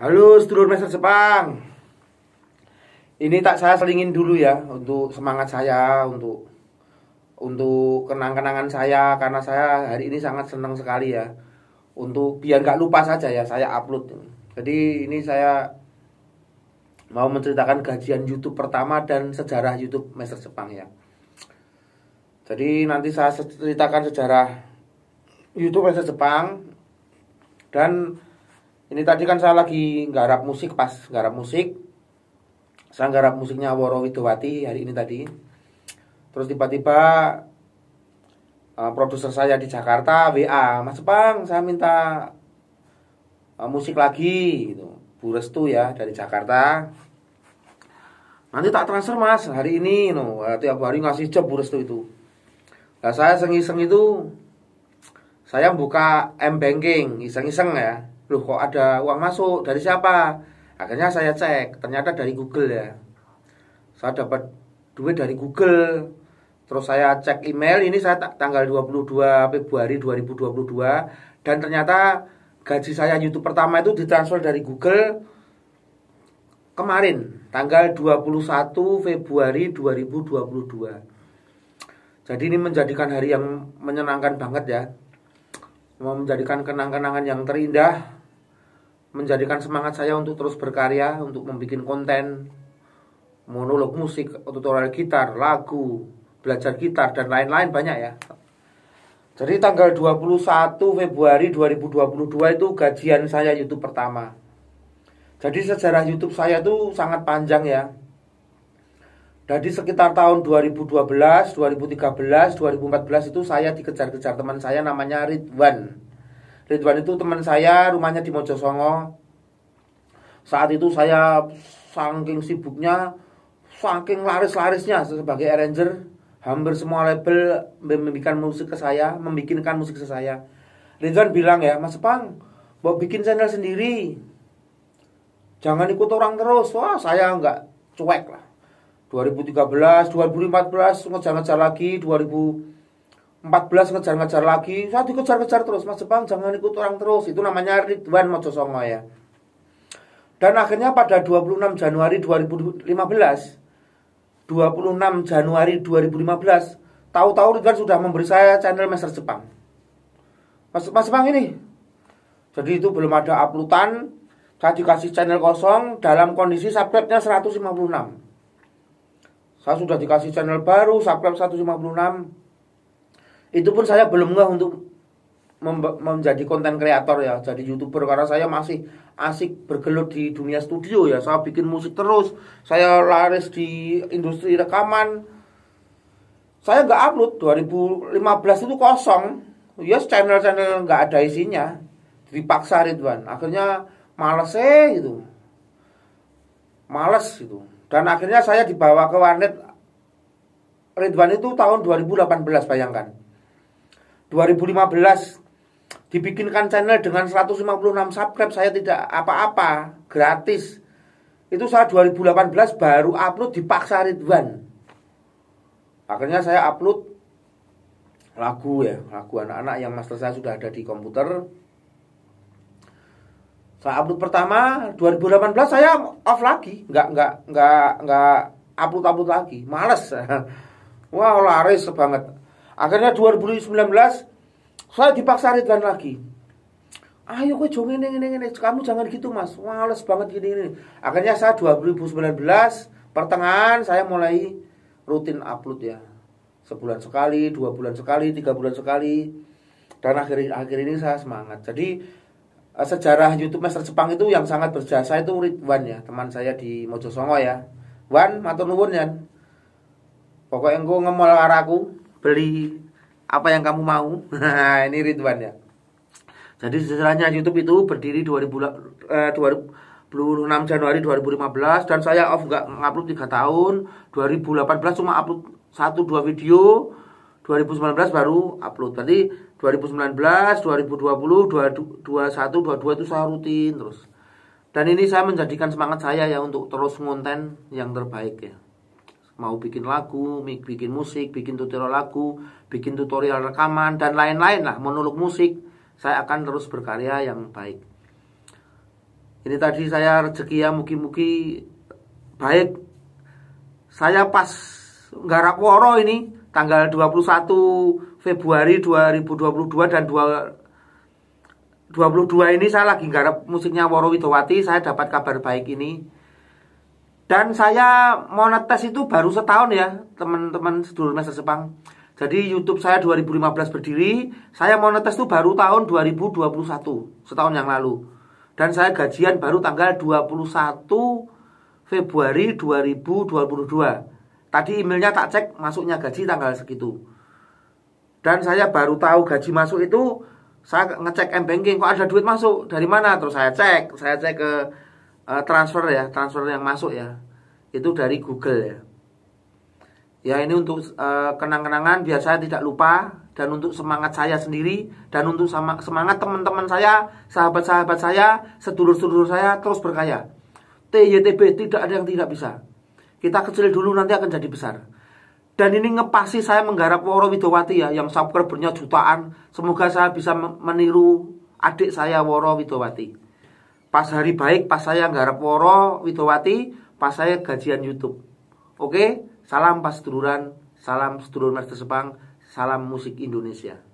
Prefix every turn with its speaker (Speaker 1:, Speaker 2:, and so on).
Speaker 1: Halo sedulur Master Jepang. Ini tak saya selingin dulu ya untuk semangat saya untuk untuk kenang-kenangan saya karena saya hari ini sangat senang sekali ya. Untuk biar nggak lupa saja ya saya upload. Jadi ini saya mau menceritakan gajian YouTube pertama dan sejarah YouTube Master Jepang ya. Jadi nanti saya ceritakan sejarah YouTube Master Jepang dan ini tadi kan saya lagi garap musik pas garap musik saya garap musiknya Woro Widowati hari ini tadi terus tiba-tiba eh, produser saya di Jakarta WA Mas bang saya minta eh, musik lagi gitu Bu Restu ya dari Jakarta nanti tak transfer mas hari ini no eh, tiap hari ngasih job Bu Restu itu nah saya sengiseng itu saya buka m banking iseng-iseng ya loh kok ada uang masuk dari siapa akhirnya saya cek ternyata dari Google ya saya dapat duit dari Google terus saya cek email ini saya tanggal 22 Februari 2022 dan ternyata gaji saya YouTube pertama itu ditransfer dari Google kemarin tanggal 21 Februari 2022 jadi ini menjadikan hari yang menyenangkan banget ya menjadikan kenang-kenangan yang terindah menjadikan semangat saya untuk terus berkarya, untuk membuat konten, monolog musik, tutorial gitar, lagu, belajar gitar, dan lain-lain banyak ya. Jadi tanggal 21 Februari 2022 itu gajian saya YouTube pertama. Jadi sejarah YouTube saya itu sangat panjang ya. Jadi sekitar tahun 2012, 2013, 2014 itu saya dikejar-kejar teman saya namanya Ridwan Ridwan itu teman saya, rumahnya di Mojosongo. Saat itu saya saking sibuknya, saking laris-larisnya sebagai arranger, hampir semua label memberikan musik ke saya, membikinkan musik ke saya. Ridwan bilang ya, Mas Pang, mau bikin channel sendiri. Jangan ikut orang terus. Wah, saya nggak cuek lah. 2013, 2014 ngejar-ngejar lagi, 2000 14 ngejar-ngejar lagi, saya dikejar-kejar terus, Mas Jepang jangan ikut orang terus, itu namanya Ridwan Mojosongo ya. Dan akhirnya pada 26 Januari 2015, 26 Januari 2015, tahu-tahu Ridwan sudah memberi saya channel Master Jepang. Mas, Mas Jepang ini. Jadi itu belum ada uploadan, saya dikasih channel kosong dalam kondisi subscribe-nya 156. Saya sudah dikasih channel baru, subscribe 156, itu pun saya belum nggak untuk menjadi konten kreator ya, jadi youtuber karena saya masih asik bergelut di dunia studio ya. Saya bikin musik terus, saya laris di industri rekaman. Saya nggak upload 2015 itu kosong. Yes, channel-channel nggak ada isinya. Dipaksa Ridwan. Akhirnya males eh itu, Males itu, Dan akhirnya saya dibawa ke warnet Ridwan itu tahun 2018 bayangkan 2015 dibikinkan channel dengan 156 subscribe saya tidak apa-apa gratis itu saya 2018 baru upload dipaksa Ridwan akhirnya saya upload lagu ya lagu anak-anak yang master saya sudah ada di komputer saya upload pertama 2018 saya off lagi nggak nggak nggak nggak upload upload lagi males wah wow, laris banget Akhirnya 2019 saya dipaksa Ridwan lagi. Ayo kowe ini ini, ini, kamu jangan gitu Mas. Males banget gini ini. Akhirnya saya 2019 pertengahan saya mulai rutin upload ya. Sebulan sekali, dua bulan sekali, tiga bulan sekali. Dan akhir akhir ini saya semangat. Jadi eh, sejarah YouTube Master Jepang itu yang sangat berjasa itu Ridwan ya, teman saya di Mojosongo ya. Wan, matur nuwun ya. Pokoknya engko ngemol aku, beli apa yang kamu mau ini Ridwan ya jadi sejarahnya YouTube itu berdiri 2000, eh, 26 Januari 2015 dan saya off nggak ngupload tiga tahun 2018 cuma upload 1 2 video 2019 baru upload tadi 2019 2020 2021 22 itu saya rutin terus dan ini saya menjadikan semangat saya ya untuk terus konten yang terbaik ya mau bikin lagu, bikin musik, bikin tutorial lagu, bikin tutorial rekaman dan lain-lain lah, menuluk musik. Saya akan terus berkarya yang baik. Ini tadi saya rezeki ya mugi-mugi baik. Saya pas garap woro ini tanggal 21 Februari 2022 dan 2 22 ini saya lagi garap musiknya Woro Widowati, saya dapat kabar baik ini dan saya monetes itu baru setahun ya, teman-teman sedulur Master Jepang. Jadi YouTube saya 2015 berdiri, saya monetes itu baru tahun 2021, setahun yang lalu. Dan saya gajian baru tanggal 21 Februari 2022. Tadi emailnya tak cek, masuknya gaji tanggal segitu. Dan saya baru tahu gaji masuk itu, saya ngecek M-Banking, kok ada duit masuk? Dari mana? Terus saya cek, saya cek ke Eh, transfer ya transfer yang masuk ya itu dari Google ya ya ini untuk uh, kenang-kenangan biar saya tidak lupa dan untuk semangat saya sendiri dan untuk sama, semangat teman-teman saya sahabat-sahabat saya sedulur-sedulur saya terus berkaya TYTB tidak ada yang tidak bisa kita kecil dulu nanti akan jadi besar dan ini ngepasi saya menggarap Woro Widowati ya yang subscribernya jutaan semoga saya bisa meniru adik saya Woro Widowati pas hari baik, pas saya garap woro widowati, pas saya gajian YouTube. Oke, salam pas salam sedulur Master Sepang, salam musik Indonesia.